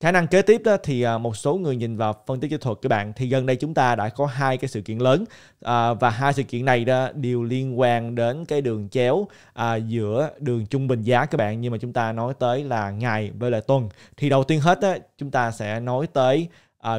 Khả năng kế tiếp đó thì à, một số người nhìn vào phân tích kỹ thuật các bạn thì gần đây chúng ta đã có hai cái sự kiện lớn à, và hai sự kiện này đó đều liên quan đến cái đường chéo à, giữa đường trung bình giá các bạn nhưng mà chúng ta nói tới là ngày với lại tuần thì đầu tiên hết đó, chúng ta sẽ nói tới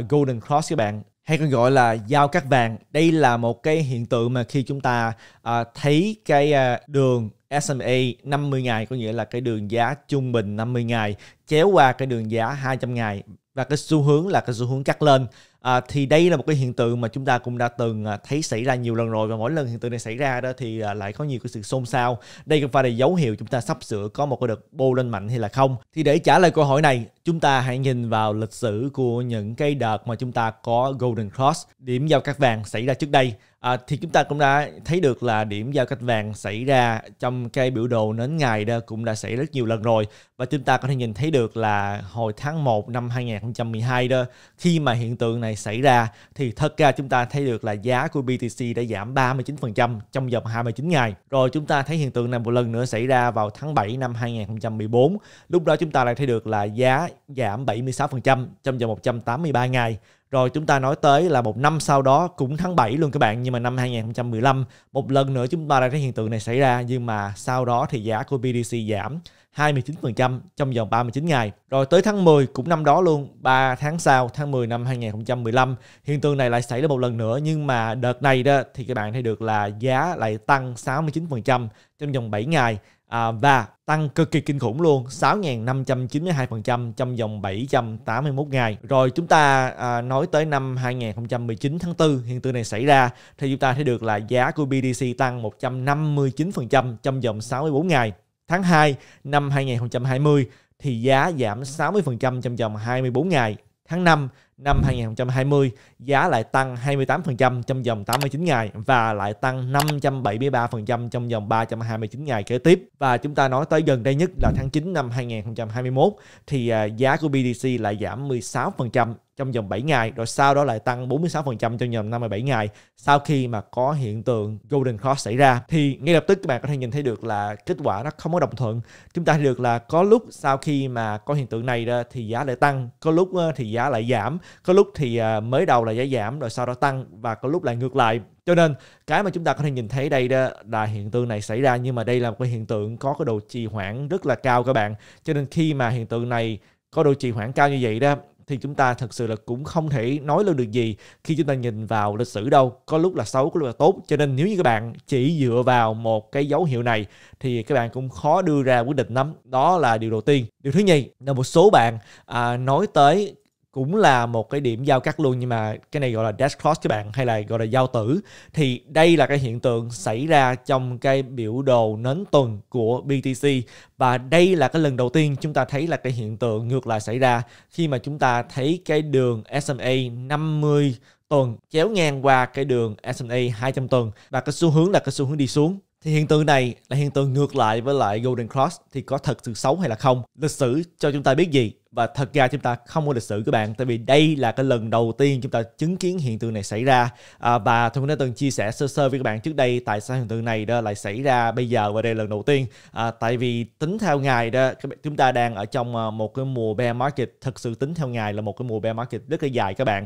Golden Cross các bạn hay còn gọi là giao cắt vàng đây là một cái hiện tượng mà khi chúng ta à, thấy cái à, đường SMA 50 ngày có nghĩa là cái đường giá trung bình 50 ngày chéo qua cái đường giá 200 ngày và cái xu hướng là cái xu hướng cắt lên À, thì đây là một cái hiện tượng mà chúng ta cũng đã từng à, thấy xảy ra nhiều lần rồi và mỗi lần hiện tượng này xảy ra đó thì à, lại có nhiều cái sự xôn xao. Đây cũng phải là dấu hiệu chúng ta sắp sửa có một cái đợt bô lên mạnh hay là không. Thì để trả lời câu hỏi này, chúng ta hãy nhìn vào lịch sử của những cái đợt mà chúng ta có Golden Cross, điểm giao cắt vàng xảy ra trước đây. À, thì chúng ta cũng đã thấy được là điểm giao cắt vàng xảy ra trong cái biểu đồ nến ngày đó cũng đã xảy rất nhiều lần rồi và chúng ta có thể nhìn thấy được là hồi tháng 1 năm 2012 đó khi mà hiện tượng này này xảy ra thì thật ra chúng ta thấy được là giá của BTC đã giảm 39% trong vòng 29 ngày. Rồi chúng ta thấy hiện tượng này một lần nữa xảy ra vào tháng 7 năm 2014. Lúc đó chúng ta lại thấy được là giá giảm 76% trong vòng 183 ngày rồi chúng ta nói tới là một năm sau đó cũng tháng 7 luôn các bạn nhưng mà năm 2015 một lần nữa chúng ta đã thấy hiện tượng này xảy ra nhưng mà sau đó thì giá của BDC giảm 29% trong vòng 39 ngày. Rồi tới tháng 10 cũng năm đó luôn, 3 tháng sau tháng 10 năm 2015, hiện tượng này lại xảy ra một lần nữa nhưng mà đợt này đó thì các bạn thấy được là giá lại tăng 69% trong vòng 7 ngày à, và tăng cực kỳ kinh khủng luôn 6.592% trong vòng 781 ngày. Rồi chúng ta à, nói tới năm 2019 tháng 4 hiện tượng này xảy ra thì chúng ta thấy được là giá của BDC tăng 159% trong vòng 64 ngày. Tháng 2 năm 2020 thì giá giảm 60% trong vòng 24 ngày. Tháng 5 năm 2020 giá lại tăng 28% trong vòng 89 ngày và lại tăng 573% trong vòng 329 ngày kế tiếp. Và chúng ta nói tới gần đây nhất là tháng 9 năm 2021 thì à, giá của BTC lại giảm 16% trong vòng 7 ngày rồi sau đó lại tăng 46% trong vòng 57 ngày sau khi mà có hiện tượng Golden Cross xảy ra thì ngay lập tức các bạn có thể nhìn thấy được là kết quả nó không có đồng thuận chúng ta thấy được là có lúc sau khi mà có hiện tượng này ra thì giá lại tăng có lúc ờ, thì giá lại giảm có lúc thì à, mới đầu là giá giảm rồi sau đó tăng và có lúc lại ngược lại cho nên cái mà chúng ta có thể nhìn thấy đây đó là hiện tượng này xảy ra nhưng mà đây là một cái hiện tượng có cái độ trì hoãn rất là cao các bạn cho nên khi mà hiện tượng này có độ trì hoãn cao như vậy đó thì chúng ta thật sự là cũng không thể nói lên được gì khi chúng ta nhìn vào lịch sử đâu có lúc là xấu có lúc là tốt cho nên nếu như các bạn chỉ dựa vào một cái dấu hiệu này thì các bạn cũng khó đưa ra quyết định lắm đó là điều đầu tiên điều thứ nhì là một số bạn à, nói tới cũng là một cái điểm giao cắt luôn nhưng mà cái này gọi là dash cross các bạn hay là gọi là giao tử thì đây là cái hiện tượng xảy ra trong cái biểu đồ nến tuần của BTC và đây là cái lần đầu tiên chúng ta thấy là cái hiện tượng ngược lại xảy ra khi mà chúng ta thấy cái đường SMA 50 tuần chéo ngang qua cái đường SMA 200 tuần và cái xu hướng là cái xu hướng đi xuống thì hiện tượng này là hiện tượng ngược lại với lại Golden Cross thì có thật sự xấu hay là không lịch sử cho chúng ta biết gì và thật ra chúng ta không có lịch sử các bạn tại vì đây là cái lần đầu tiên chúng ta chứng kiến hiện tượng này xảy ra à, và tôi cũng đã từng chia sẻ sơ sơ với các bạn trước đây tại sao hiện tượng này đó lại xảy ra bây giờ và đây là lần đầu tiên à, tại vì tính theo ngày đó chúng ta đang ở trong à, một cái mùa bear market thật sự tính theo ngày là một cái mùa bear market rất là dài các bạn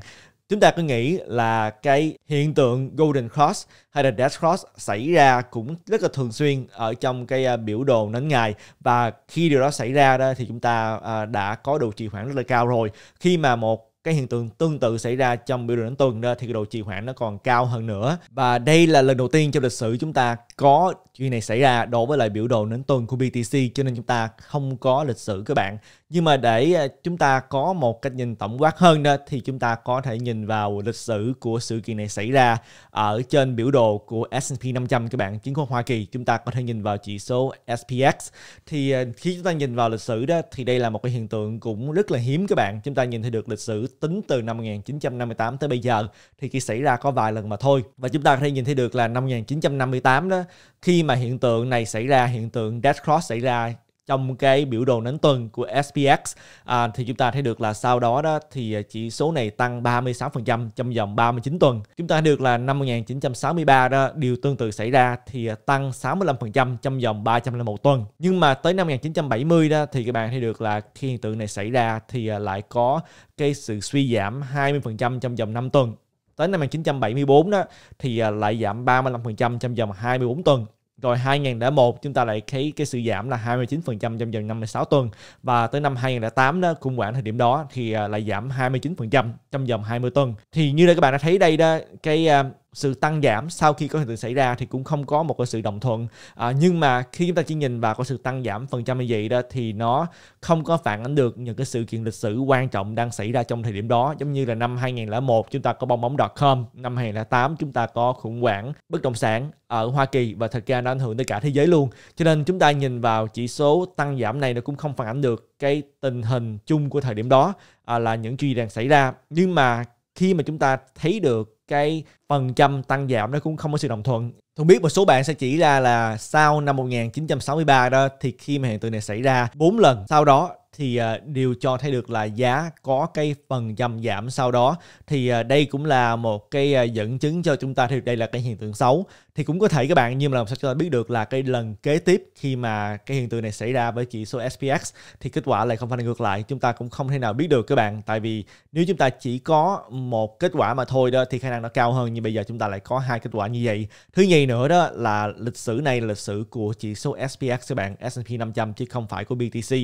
Chúng ta cứ nghĩ là cái hiện tượng Golden Cross hay là Death Cross xảy ra cũng rất là thường xuyên ở trong cái à, biểu đồ nến ngày và khi điều đó xảy ra đó thì chúng ta à, đã có độ trì hoãn rất là cao rồi. Khi mà một cái hiện tượng tương tự xảy ra trong biểu đồ nến tuần đó thì cái độ trì hoãn nó còn cao hơn nữa và đây là lần đầu tiên trong lịch sử chúng ta có chuyện này xảy ra đối với lại biểu đồ nến tuần của BTC cho nên chúng ta không có lịch sử các bạn nhưng mà để à, chúng ta có một cách nhìn tổng quát hơn đó thì chúng ta có thể nhìn vào lịch sử của sự kiện này xảy ra ở trên biểu đồ của S&P 500 các bạn chứng khoán Hoa Kỳ chúng ta có thể nhìn vào chỉ số SPX thì à, khi chúng ta nhìn vào lịch sử đó thì đây là một cái hiện tượng cũng rất là hiếm các bạn chúng ta nhìn thấy được lịch sử tính từ năm 1958 tới bây giờ thì chỉ xảy ra có vài lần mà thôi và chúng ta có thể nhìn thấy được là năm 1958 đó khi mà hiện tượng này xảy ra hiện tượng Dead Cross xảy ra trong cái biểu đồ nến tuần của SPX à, thì chúng ta thấy được là sau đó đó thì à, chỉ số này tăng 36% trong vòng 39 tuần. Chúng ta thấy được là năm 1963 đó điều tương tự xảy ra thì à, tăng 65% trong vòng 301 tuần. Nhưng mà tới năm 1970 đó thì các bạn thấy được là khi hiện tượng này xảy ra thì à, lại có cái sự suy giảm 20% trong vòng 5 tuần. Tới năm 1974 đó thì lại giảm 35% trong vòng 24 tuần rồi 2001 chúng ta lại thấy cái sự giảm là 29% trong vòng 56 tuần và tới năm 2008 đó khủng hoảng thời điểm đó thì à, lại giảm 29% trong vòng 20 tuần. Thì như là các bạn đã thấy đây đó cái à, sự tăng giảm sau khi có hiện tượng xảy ra thì cũng không có một cái sự đồng thuận à, nhưng mà khi chúng ta chỉ nhìn vào cái sự tăng giảm phần trăm như vậy đó thì nó không có phản ánh được những cái sự kiện lịch sử quan trọng đang xảy ra trong thời điểm đó giống như là năm 2001 chúng ta có bong bóng dot com năm 2008 chúng ta có khủng hoảng bất động sản ở Hoa Kỳ và thật ra nó ảnh hưởng tới cả thế giới luôn cho nên chúng ta nhìn vào chỉ số tăng giảm này nó cũng không phản ánh được cái tình hình chung của thời điểm đó à, là những gì đang xảy ra nhưng mà khi mà chúng ta thấy được cái phần trăm tăng giảm nó cũng không có sự đồng thuận. Tôi biết một số bạn sẽ chỉ ra là sau năm 1963 đó thì khi mà hiện tượng này xảy ra bốn lần sau đó thì à, điều cho thấy được là giá có cái phần dầm giảm sau đó thì à, đây cũng là một cái à, dẫn chứng cho chúng ta thì đây là cái hiện tượng xấu thì cũng có thể các bạn nhưng mà làm sao cho ta biết được là cái lần kế tiếp khi mà cái hiện tượng này xảy ra với chỉ số SPX thì kết quả lại không phải là ngược lại chúng ta cũng không thể nào biết được các bạn tại vì nếu chúng ta chỉ có một kết quả mà thôi đó thì khả năng nó cao hơn nhưng bây giờ chúng ta lại có hai kết quả như vậy thứ nhì nữa đó là lịch sử này là lịch sử của chỉ số SPX các bạn S&P 500 chứ không phải của BTC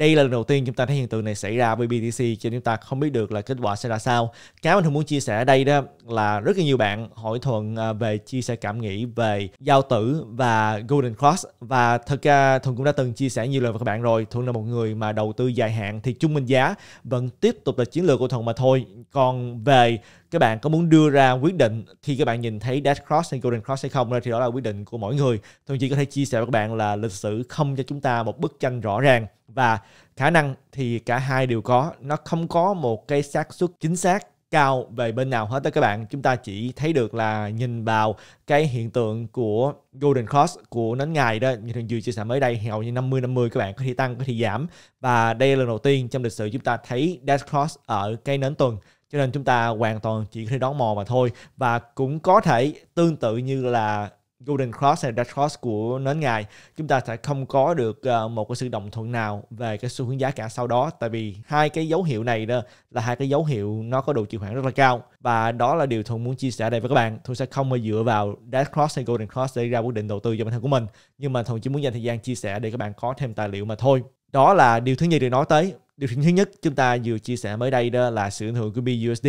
đây là lần đầu tiên chúng ta thấy hiện tượng này xảy ra với BTC cho chúng ta không biết được là kết quả sẽ ra sao cái mình thường muốn chia sẻ ở đây đó là rất là nhiều bạn hỏi thuận à, về chia sẻ cảm nghĩ về giao tử và golden cross và thật ra thuận cũng đã từng chia sẻ nhiều lần với các bạn rồi thuận là một người mà đầu tư dài hạn thì trung bình giá vẫn tiếp tục là chiến lược của thuận mà thôi còn về các bạn có muốn đưa ra quyết định khi các bạn nhìn thấy dash cross hay golden cross hay không thì đó là quyết định của mỗi người tôi chỉ có thể chia sẻ với các bạn là lịch sử không cho chúng ta một bức tranh rõ ràng và khả năng thì cả hai đều có nó không có một cái xác suất chính xác cao về bên nào hết đó các bạn chúng ta chỉ thấy được là nhìn vào cái hiện tượng của Golden Cross của nến ngày đó như thường vừa chia sẻ mới đây hầu như 50 50 các bạn có thể tăng có thể giảm và đây là lần đầu tiên trong lịch sử chúng ta thấy Dash Cross ở cái nến tuần cho nên chúng ta hoàn toàn chỉ có thể đón mò mà thôi và cũng có thể tương tự như là Golden Cross hay Red Cross của nến ngài chúng ta sẽ không có được ờ, một cái sự đồng thuận nào về cái xu hướng giá cả sau đó tại vì hai cái dấu hiệu này đó là hai cái dấu hiệu nó có độ chịu hạn rất là cao và đó là điều thuận muốn chia sẻ đây với các bạn thuận sẽ không bao dựa vào Red Cross hay Golden Cross để ra quyết định đầu tư cho bản thân của mình nhưng mà thuận chỉ muốn dành thời gian chia sẻ để các bạn có thêm tài liệu mà thôi đó là điều thứ nhì được nói tới điều chỉnh thứ nhất chúng ta vừa chia sẻ mới đây đó là sự ảnh hưởng của BUSD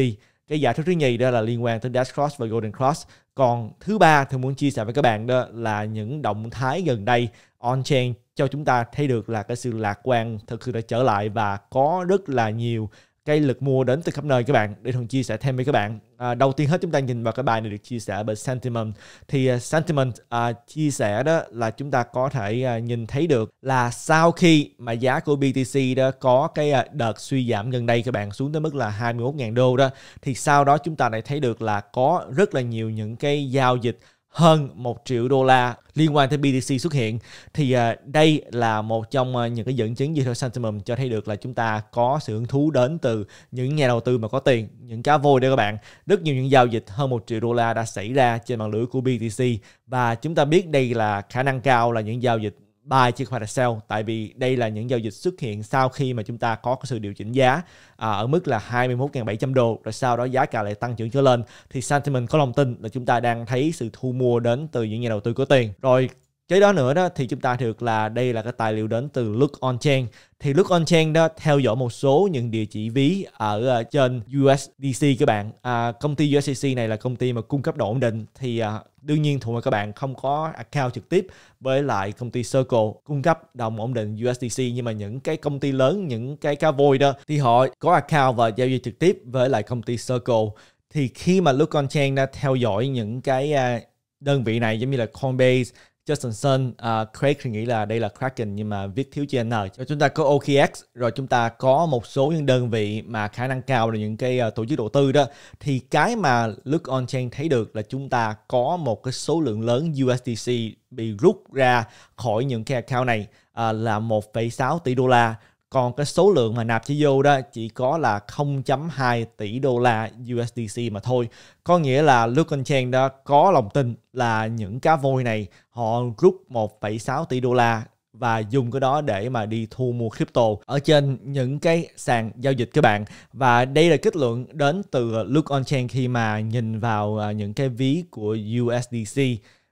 cái giả thuyết thứ nhì đó là liên quan tới Dash Cross và Golden Cross còn thứ ba tôi muốn chia sẻ với các bạn đó là những động thái gần đây on chain cho chúng ta thấy được là cái sự lạc quan thực sự đã trở lại và có rất là nhiều cái lực mua đến từ khắp nơi các bạn để thường chia sẻ thêm với các bạn à, đầu tiên hết chúng ta nhìn vào cái bài này được chia sẻ bởi sentiment thì uh, sentiment uh, chia sẻ đó là chúng ta có thể uh, nhìn thấy được là sau khi mà giá của BTC đó có cái uh, đợt suy giảm gần đây các bạn xuống tới mức là 21.000 đô đó thì sau đó chúng ta lại thấy được là có rất là nhiều những cái giao dịch hơn 1 triệu đô la liên quan tới BTC xuất hiện thì à, đây là một trong à, những cái dẫn chứng gì theo sentiment cho thấy được là chúng ta có sự hứng thú đến từ những nhà đầu tư mà có tiền những cá vôi đây các bạn rất nhiều những giao dịch hơn 1 triệu đô la đã xảy ra trên mạng lưới của BTC và chúng ta biết đây là khả năng cao là những giao dịch buy chứ không phải là sell tại vì đây là những giao dịch xuất hiện sau khi mà chúng ta có sự điều chỉnh giá à, ở mức là 21.700 đô rồi sau đó giá cả lại tăng trưởng trở lên thì sentiment có lòng tin là chúng ta đang thấy sự thu mua đến từ những nhà đầu tư có tiền rồi chế đó nữa đó thì chúng ta được là đây là cái tài liệu đến từ Look on Chain. Thì Look on Chain đó theo dõi một số những địa chỉ ví ở ờ, trên USDC các bạn. À, công ty USDC này là công ty mà cung cấp độ ổn định thì à, đương nhiên thuộc các bạn không có account trực tiếp với lại công ty Circle cung cấp đồng ổn định USDC nhưng mà những cái công ty lớn những cái cá voi đó thì họ có account và giao dịch trực tiếp với lại công ty Circle thì khi mà Look on Chain đã theo dõi những cái à, đơn vị này giống như là Coinbase Justin Sun, uh, Craig thì nghĩ là đây là Kraken nhưng mà viết thiếu chữ N. Rồi chúng ta có OKX, rồi chúng ta có một số những đơn vị mà khả năng cao là những cái uh, tổ chức đầu tư đó. Thì cái mà Look On Chain thấy được là chúng ta có một cái số lượng lớn USDC bị rút ra khỏi những cái account này uh, là 1,6 tỷ đô la còn cái số lượng mà nạp chỉ vô đó chỉ có là 0.2 tỷ đô la USDC mà thôi. Có nghĩa là Lucan Chen đó có lòng tin là những cá voi này họ rút 1,6 tỷ đô la và dùng cái đó để mà đi thu mua crypto ở trên những cái sàn giao dịch các bạn và đây là kết luận đến từ Luke On Chain khi mà nhìn vào à, những cái ví của USDC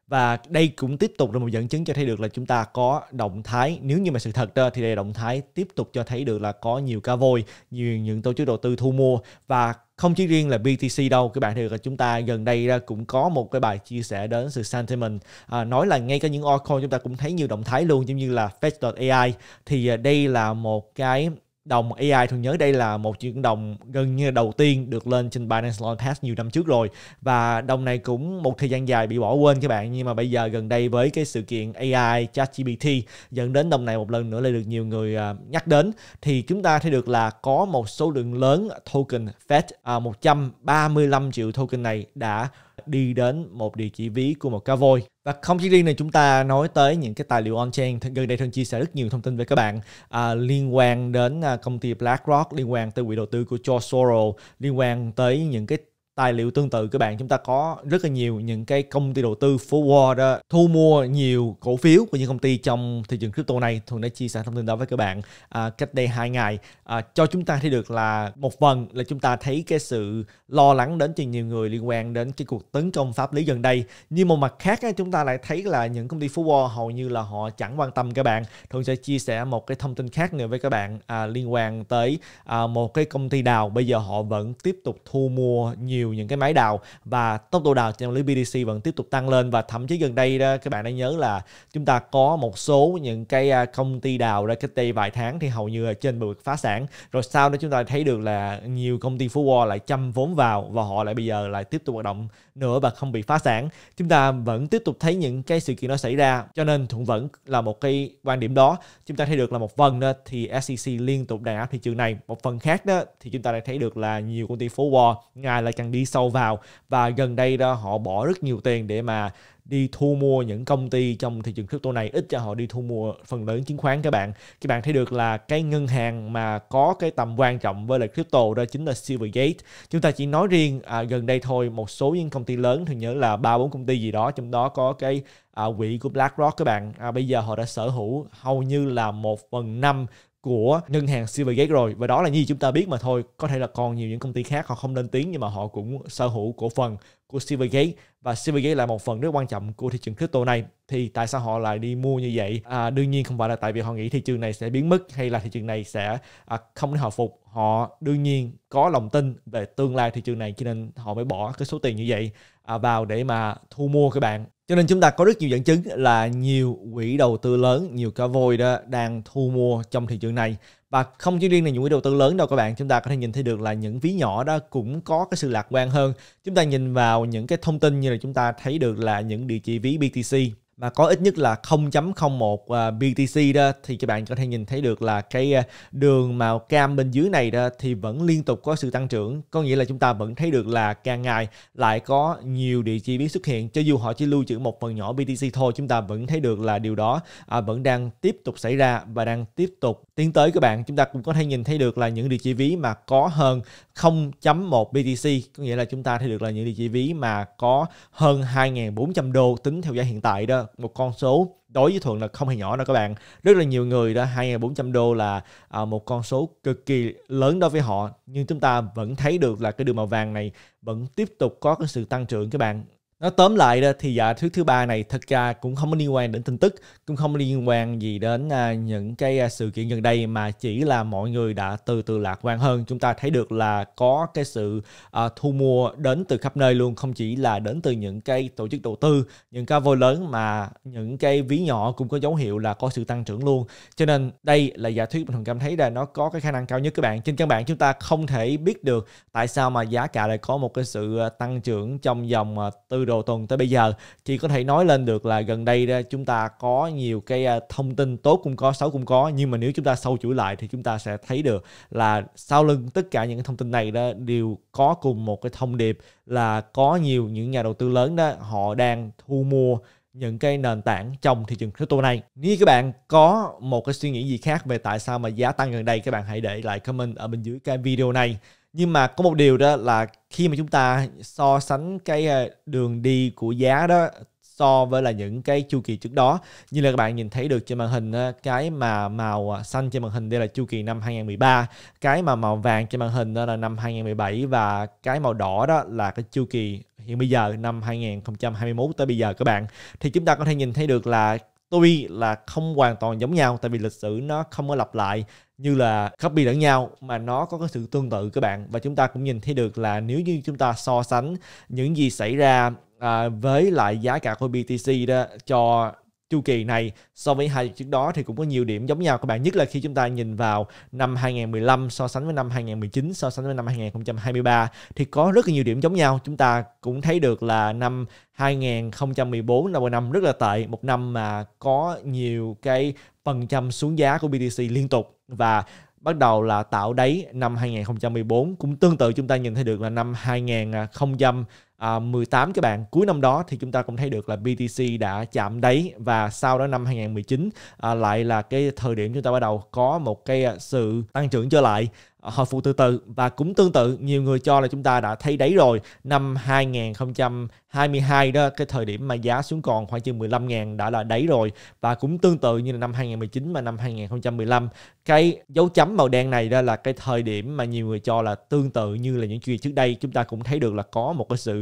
và đây cũng tiếp tục là một dẫn chứng cho thấy được là chúng ta có động thái nếu như mà sự thật ra thì đây là động thái tiếp tục cho thấy được là có nhiều cá voi nhiều những tổ chức đầu tư thu mua và không chỉ riêng là BTC đâu các bạn thì là chúng ta gần đây ra cũng có một cái bài chia sẻ đến sự sentiment à, nói là ngay cả những altcoin chúng ta cũng thấy nhiều động thái luôn giống như là Fetch.ai thì à, đây là một cái đồng AI thường nhớ đây là một chuyển đồng gần như đầu tiên được lên trên Binance Launch Pad nhiều năm trước rồi và đồng này cũng một thời gian dài bị bỏ quên các bạn nhưng mà bây giờ gần đây với cái sự kiện AI ChatGPT dẫn đến đồng này một lần nữa lại được nhiều người à, nhắc đến thì chúng ta thấy được là có một số lượng lớn token Fed 135 à, triệu token này đã đi đến một địa chỉ ví của một cá voi và không chỉ riêng này chúng ta nói tới những cái tài liệu on-chain gần đây thân chia sẻ rất nhiều thông tin với các bạn à, liên quan đến à, công ty BlackRock liên quan tới quỹ đầu tư của George Soros liên quan tới những cái tài liệu tương tự các bạn chúng ta có rất là nhiều những cái công ty đầu tư forward thu mua nhiều cổ phiếu của những công ty trong thị trường crypto này thường đã chia sẻ thông tin đó với các bạn à, cách đây hai ngày à, cho chúng ta thấy được là một phần là chúng ta thấy cái sự lo lắng đến từ nhiều người liên quan đến cái cuộc tấn công pháp lý gần đây nhưng một mặt khác chúng ta lại thấy là những công ty forward hầu như là họ chẳng quan tâm các bạn thường sẽ chia sẻ một cái thông tin khác nữa với các bạn à, liên quan tới à, một cái công ty nào bây giờ họ vẫn tiếp tục thu mua nhiều nhiều những cái máy đào và tốc độ đào trong lưới BDC vẫn tiếp tục tăng lên và thậm chí gần đây đó, các bạn đã nhớ là chúng ta có một số những cái à, công ty đào ra cách đây vài tháng thì hầu như là trên bờ vực phá sản rồi sau đó chúng ta thấy được là nhiều công ty phú Wall lại chăm vốn vào và họ lại bây giờ lại tiếp tục hoạt động nữa và không bị phá sản chúng ta vẫn tiếp tục thấy những cái sự kiện nó xảy ra cho nên thuận vẫn là một cái quan điểm đó chúng ta thấy được là một phần đó thì SEC liên tục đàn áp thị trường này một phần khác đó thì chúng ta lại thấy được là nhiều công ty phố Wall ngài là càng càng đi sâu vào và gần đây đó họ bỏ rất nhiều tiền để mà đi thu mua những công ty trong thị trường crypto này ít cho họ đi thu mua phần lớn chứng khoán các bạn các bạn thấy được là cái ngân hàng mà có cái tầm quan trọng với lại crypto đó chính là Silvergate chúng ta chỉ nói riêng à, gần đây thôi một số những công ty lớn thì nhớ là ba bốn công ty gì đó trong đó có cái à, quỹ của BlackRock các bạn à, bây giờ họ đã sở hữu hầu như là một phần năm của ngân hàng Silvergate rồi và đó là như chúng ta biết mà thôi có thể là còn nhiều những công ty khác họ không lên tiếng nhưng mà họ cũng sở hữu cổ phần của Silvergate và Silvergate là một phần rất quan trọng của thị trường crypto này thì tại sao họ lại đi mua như vậy à, đương nhiên không phải là tại vì họ nghĩ thị trường này sẽ biến mất hay là thị trường này sẽ à, không thể hồi phục họ đương nhiên có lòng tin về tương lai thị trường này cho nên họ mới bỏ cái số tiền như vậy à, vào để mà thu mua các bạn cho nên chúng ta có rất nhiều dẫn chứng là nhiều quỹ đầu tư lớn, nhiều cá voi đó đang thu mua trong thị trường này. Và không chỉ riêng là những quỹ đầu tư lớn đâu các bạn, chúng ta có thể nhìn thấy được là những ví nhỏ đó cũng có cái sự lạc quan hơn. Chúng ta nhìn vào những cái thông tin như là chúng ta thấy được là những địa chỉ ví BTC mà có ít nhất là 0.01 à, BTC đó thì các bạn có thể nhìn thấy được là cái à, đường màu cam bên dưới này đó thì vẫn liên tục có sự tăng trưởng có nghĩa là chúng ta vẫn thấy được là càng ngày lại có nhiều địa chỉ biến xuất hiện cho dù họ chỉ lưu trữ một phần nhỏ BTC thôi chúng ta vẫn thấy được là điều đó à, vẫn đang tiếp tục xảy ra và đang tiếp tục tiến tới các bạn chúng ta cũng có thể nhìn thấy được là những địa chỉ ví mà có hơn 0.1 BTC có nghĩa là chúng ta thấy được là những địa chỉ ví mà có hơn 2.400 đô tính theo giá hiện tại đó một con số đối với Thuận là không hề nhỏ đâu các bạn rất là nhiều người đó 2.400 đô là à, một con số cực kỳ lớn đối với họ nhưng chúng ta vẫn thấy được là cái đường màu vàng này vẫn tiếp tục có cái sự tăng trưởng các bạn nó tóm lại đó thì giả thuyết thứ ba này thật ra cũng không có liên quan đến tin tức cũng không liên quan gì đến à, những cái à, sự kiện gần đây mà chỉ là mọi người đã từ từ lạc quan hơn chúng ta thấy được là có cái sự uh, thu mua đến từ khắp nơi luôn không chỉ là đến từ những cái tổ chức đầu tư những cái vôi lớn mà những cái ví nhỏ cũng có dấu hiệu là có sự tăng trưởng luôn cho nên đây là giả thuyết mình cảm thấy là nó có cái khả năng cao nhất các bạn trên căn bản chúng ta không thể biết được tại sao mà giá cả lại có một cái sự tăng trưởng trong vòng từ đầu tuần tới bây giờ chỉ có thể nói lên được là gần đây chúng ta có nhiều cái à, thông tin tốt cũng có xấu cũng có nhưng mà nếu chúng ta sâu chuỗi lại thì chúng ta sẽ thấy được là sau lưng tất cả những thông tin này đó đều có cùng một cái thông điệp là có nhiều những nhà đầu tư lớn đó họ đang thu mua những cái nền tảng trong thị trường crypto này. Nếu các bạn có một cái suy nghĩ gì khác về tại sao mà giá tăng gần đây các bạn hãy để lại comment ở bên dưới cái video này nhưng mà có một điều đó là khi mà chúng ta so sánh cái à, đường đi của giá đó so với là những cái chu kỳ trước đó như là các bạn nhìn thấy được trên màn hình cái mà màu à, xanh trên màn hình đây là chu kỳ năm 2013 cái mà màu vàng trên màn hình đó là năm 2017 và cái màu đỏ đó là cái chu kỳ hiện bây giờ năm 2021 tới bây giờ các bạn thì chúng ta có thể nhìn thấy được là tuy là không hoàn toàn giống nhau tại vì lịch sử nó không có lặp lại như là copy lẫn nhau mà nó có cái sự tương tự các bạn và chúng ta cũng nhìn thấy được là nếu như chúng ta so sánh những gì xảy ra à, với lại giá cả của BTC đó cho chu kỳ này so với hai trước đó thì cũng có nhiều điểm giống nhau các bạn nhất là khi chúng ta nhìn vào năm 2015 so sánh với năm 2019 so sánh với năm 2023 thì có rất là nhiều điểm giống nhau chúng ta cũng thấy được là năm 2014 là một năm rất là tệ một năm mà có nhiều cái phần trăm xuống giá của BTC liên tục và bắt đầu là tạo đáy năm 2014 cũng tương tự chúng ta nhìn thấy được là năm 2018 các bạn cuối năm đó thì chúng ta cũng thấy được là BTC đã chạm đáy và sau đó năm 2019 à, lại là cái thời điểm chúng ta bắt đầu có một cái à, sự tăng trưởng trở lại Ờ, hồi phục từ từ và cũng tương tự nhiều người cho là chúng ta đã thấy đáy rồi năm 2022 đó cái thời điểm mà giá xuống còn khoảng chừng 15 ngàn đã là đáy rồi và cũng tương tự như là năm 2019 và năm 2015 cái dấu chấm màu đen này đó là cái thời điểm mà nhiều người cho là tương tự như là những chuyện trước đây chúng ta cũng thấy được là có một cái sự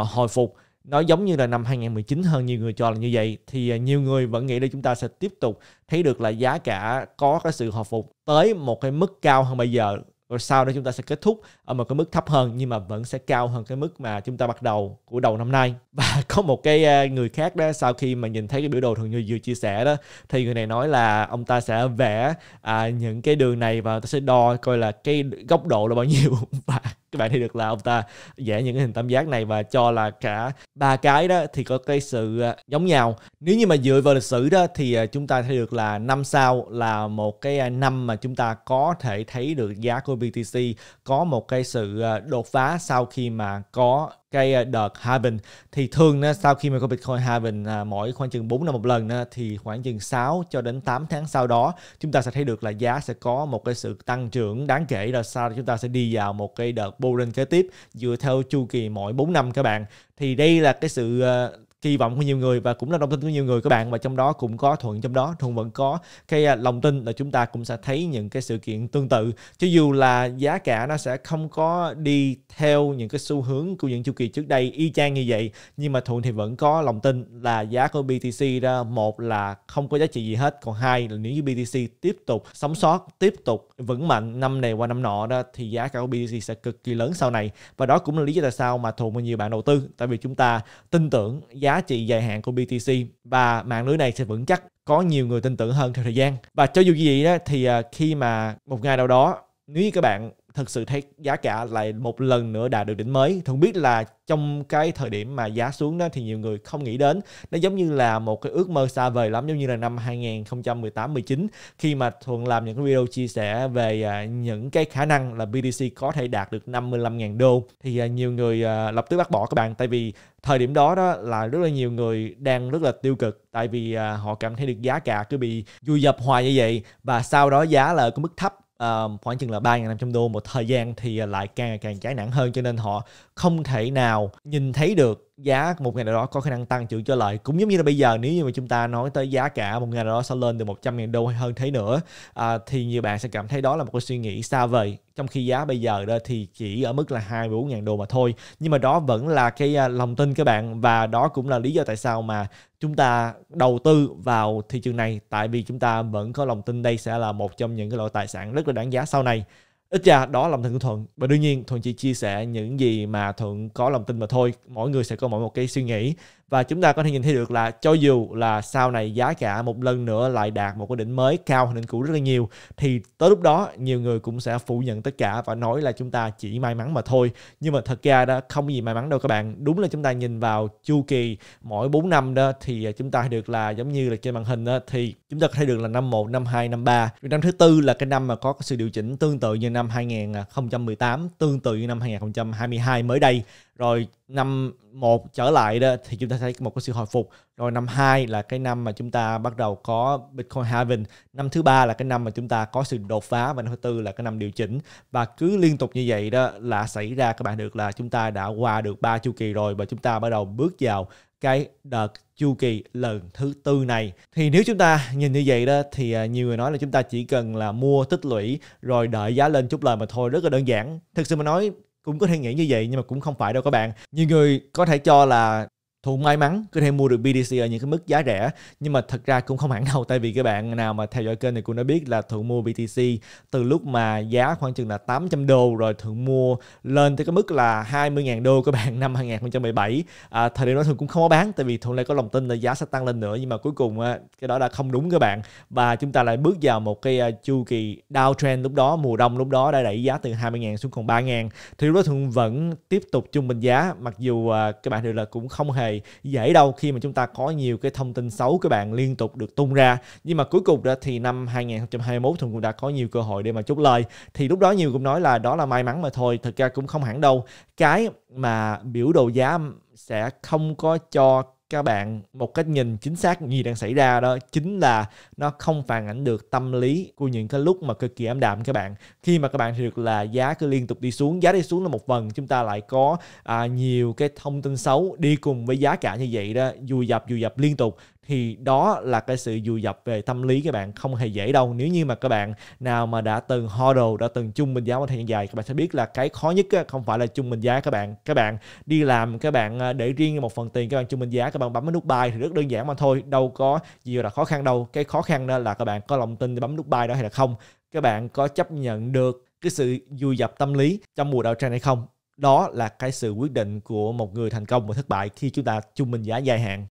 uh, hồi phục nó giống như là năm 2019 hơn nhiều người cho là như vậy thì à, nhiều người vẫn nghĩ là chúng ta sẽ tiếp tục thấy được là giá cả có cái sự hồi phục tới một cái mức cao hơn bây giờ rồi sau đó chúng ta sẽ kết thúc ở một cái mức thấp hơn nhưng mà vẫn sẽ cao hơn cái mức mà chúng ta bắt đầu của đầu năm nay và có một cái à, người khác đó sau khi mà nhìn thấy cái biểu đồ thường như vừa chia sẻ đó thì người này nói là ông ta sẽ vẽ à, những cái đường này và ta sẽ đo coi là cái góc độ là bao nhiêu và các bạn thì được là ông ta vẽ những cái hình tam giác này và cho là cả ba cái đó thì có cái sự ờ, giống nhau nếu như mà dựa vào lịch sử đó thì ờ, chúng ta thấy được là năm sau là một cái ờ, năm mà chúng ta có thể thấy được giá của BTC có một cái sự đột phá sau khi mà có cái ờ, đợt halving thì thường sau khi mà có Bitcoin halving à, mỗi khoảng chừng 4 năm một lần thì khoảng chừng 6 cho đến 8 tháng sau đó chúng ta sẽ thấy được là giá sẽ có một cái sự tăng trưởng đáng kể là sau đó chúng ta sẽ đi vào một cái đợt bullrun kế tiếp dựa theo chu kỳ mỗi 4 năm các bạn thì đây là cái sự ờ, kỳ vọng của nhiều người và cũng là đồng tin của nhiều người các bạn và trong đó cũng có thuận trong đó thuận vẫn có cái à, lòng tin là chúng ta cũng sẽ thấy những cái sự kiện tương tự cho dù là giá cả nó sẽ không có đi theo những cái xu hướng của những chu kỳ trước đây y chang như vậy nhưng mà thuận thì vẫn có lòng tin là giá của BTC ra một là không có giá trị gì hết còn hai là nếu như BTC tiếp tục sống sót tiếp tục vững mạnh năm này qua năm nọ đó thì giá cả của BTC sẽ cực kỳ lớn sau này và đó cũng là lý do tại sao mà thuận và nhiều bạn đầu tư tại vì chúng ta tin tưởng giá giá trị dài hạn của BTC và mạng lưới này sẽ vững chắc có nhiều người tin tưởng hơn theo thời gian và cho dù gì đó thì à, khi mà một ngày nào đó nếu như các bạn thực sự thấy giá cả lại một lần nữa đạt được đỉnh mới thì biết là trong cái thời điểm mà giá xuống đó thì nhiều người không nghĩ đến nó giống như là một cái ước mơ xa vời lắm giống như là năm 2018 19 khi mà thuận làm những cái video chia sẻ về à, những cái khả năng là BTC có thể đạt được 55.000 đô thì à, nhiều người à, lập tức bác bỏ các bạn tại vì thời điểm đó đó là rất là nhiều người đang rất là tiêu cực tại vì họ cảm thấy được giá cả cứ bị vui dập hoài như vậy và sau đó giá là ở cái mức thấp uh, khoảng chừng là 3.500 đô một thời gian thì ờ, lại càng càng chán nản hơn cho nên họ không thể nào nhìn thấy được giá một ngày nào đó có khả năng tăng trưởng trở lại cũng giống như là bây giờ nếu như mà chúng ta nói tới giá cả một ngày nào đó sẽ lên từ 100.000 đô hay hơn thế nữa à, thì nhiều bạn sẽ cảm thấy đó là một cái suy nghĩ xa vời trong khi giá bây giờ đó thì chỉ ở mức là 24.000 đô mà thôi nhưng mà đó vẫn là cái à, lòng tin các bạn và đó cũng là lý do tại sao mà chúng ta đầu tư vào thị trường này tại vì chúng ta vẫn có lòng tin đây sẽ là một trong những cái loại tài sản rất là đáng giá sau này ít ra đó là lòng tin của thuận và đương nhiên thuận chỉ chia sẻ những gì mà thuận có lòng tin mà thôi mỗi người sẽ có mỗi một cái suy nghĩ và chúng ta có thể nhìn thấy được là cho dù là sau này giá cả một lần nữa lại đạt một cái đỉnh mới cao hơn đỉnh cũ rất là nhiều thì tới lúc đó nhiều người cũng sẽ phủ nhận tất cả và nói là chúng ta chỉ may mắn mà thôi nhưng mà thật ra đó không gì may mắn đâu các bạn đúng là chúng ta nhìn vào chu kỳ mỗi 4 năm đó thì chúng ta được là giống như là trên màn hình đó, thì chúng ta có thể được là năm 1, năm 2, năm 3 năm thứ tư là cái năm mà có sự điều chỉnh tương tự như năm 2018 tương tự như năm 2022 mới đây rồi năm một trở lại đó thì chúng ta thấy một cái sự hồi phục rồi năm hai là cái năm mà chúng ta bắt đầu có Bitcoin halving năm thứ ba là cái năm mà chúng ta có sự đột phá và năm thứ tư là cái năm điều chỉnh và cứ liên tục như vậy đó là xảy ra các bạn được là chúng ta đã qua được ba chu kỳ rồi và chúng ta bắt đầu bước vào cái đợt chu kỳ lần thứ tư này thì nếu chúng ta nhìn như vậy đó thì à, nhiều người nói là chúng ta chỉ cần là mua tích lũy rồi đợi giá lên chút lời mà thôi rất là đơn giản thực sự mà nói cũng có thể nghĩ như vậy nhưng mà cũng không phải đâu các bạn nhiều người có thể cho là thu may mắn có thể mua được BTC ở những cái mức giá rẻ nhưng mà thật ra cũng không hẳn đâu tại vì các bạn nào mà theo dõi kênh thì cũng đã biết là thường mua BTC từ lúc mà giá khoảng chừng là 800 đô rồi thường mua lên tới cái mức là 20.000 đô các bạn năm 2017 à, thời điểm đó thường cũng không có bán tại vì thường lại có lòng tin là giá sẽ tăng lên nữa nhưng mà cuối cùng cái đó là không đúng các bạn và chúng ta lại bước vào một cái à, chu kỳ downtrend lúc đó mùa đông lúc đó đã đẩy giá từ 20.000 xuống còn 3.000 thì lúc đó thường vẫn tiếp tục trung bình giá mặc dù à, các bạn đều là cũng không hề này dễ đâu khi mà chúng ta có nhiều cái thông tin xấu các bạn liên tục được tung ra nhưng mà cuối cùng đó thì năm 2021 Thuận cũng đã có nhiều cơ hội để mà chốt lời thì lúc đó nhiều cũng nói là đó là may mắn mà thôi thực ra cũng không hẳn đâu cái mà biểu đồ giá sẽ không có cho các bạn một cách nhìn chính xác gì đang xảy ra đó chính là nó không phản ảnh được tâm lý của những cái lúc mà cực kỳ ảm đạm các bạn khi mà các bạn thì được là giá cứ liên tục đi xuống giá đi xuống là một phần chúng ta lại có à, nhiều cái thông tin xấu đi cùng với giá cả như vậy đó dù dập dù dập liên tục thì đó là cái sự dụ dập về tâm lý các bạn không hề dễ đâu nếu như mà các bạn nào mà đã từng hodl đã từng chung mình giá một thời gian dài các bạn sẽ biết là cái khó nhất không phải là chung mình giá các bạn các bạn đi làm các bạn à, để riêng một phần tiền các bạn chung mình giá các bạn bấm cái nút buy thì rất đơn giản mà thôi đâu có gì là khó khăn đâu cái khó khăn đó là các bạn có lòng tin để bấm nút buy đó hay là không các bạn có chấp nhận được cái sự dụ dập tâm lý trong mùa đạo tranh hay không đó là cái sự quyết định của một người thành công và thất bại khi chúng ta chung mình giá dài hạn